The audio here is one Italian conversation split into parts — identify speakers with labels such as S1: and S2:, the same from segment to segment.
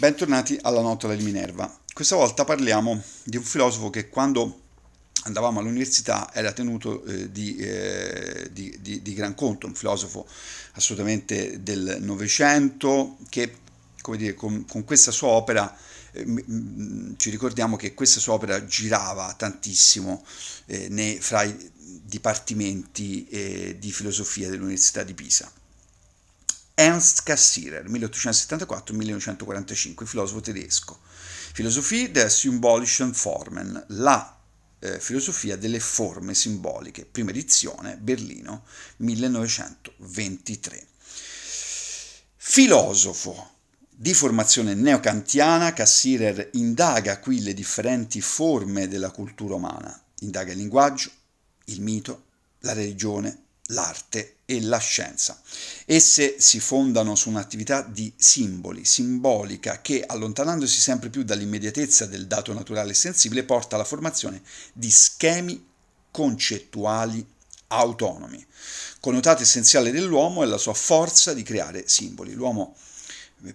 S1: Bentornati alla Notola di Minerva. Questa volta parliamo di un filosofo che quando andavamo all'università era tenuto eh, di, eh, di, di, di, gran conto, un filosofo assolutamente del Novecento che come dire, con, con questa sua opera eh, mm, ci ricordiamo che questa sua opera girava tantissimo eh, nei, fra i dipartimenti eh, di filosofia dell'Università di Pisa Ernst Cassirer, 1874-1945, filosofo tedesco. Philosophie der symbolischen Formen, la eh, filosofia delle forme simboliche, prima edizione, Berlino, 1923. Filosofo, di formazione neocantiana, Cassirer indaga qui le differenti forme della cultura umana, indaga il linguaggio, il mito, la religione, l'arte e la scienza. Esse si fondano su un'attività di simboli, simbolica, che allontanandosi sempre più dall'immediatezza del dato naturale e sensibile porta alla formazione di schemi concettuali autonomi. Connotato essenziale dell'uomo è la sua forza di creare simboli. L'uomo,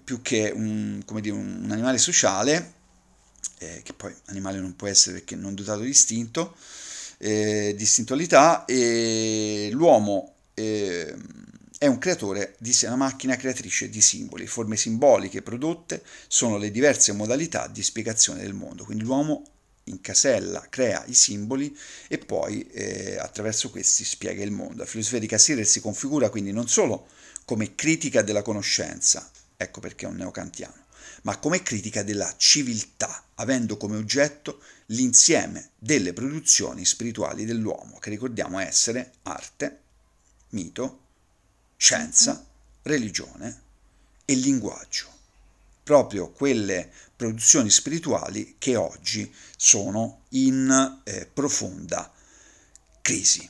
S1: più che un, dire, un animale sociale, eh, che poi animale non può essere perché non dotato di istinto, eh, di istintualità e l'uomo eh, è un creatore, di, una macchina creatrice di simboli, forme simboliche prodotte sono le diverse modalità di spiegazione del mondo, quindi l'uomo in casella crea i simboli e poi eh, attraverso questi spiega il mondo. La filosofia di Cassirer si configura quindi non solo come critica della conoscenza, ecco perché è un neocantiano, ma come critica della civiltà, avendo come oggetto l'insieme delle produzioni spirituali dell'uomo, che ricordiamo essere arte, mito, scienza, mhm. religione e linguaggio. Proprio quelle produzioni spirituali che oggi sono in eh, profonda crisi.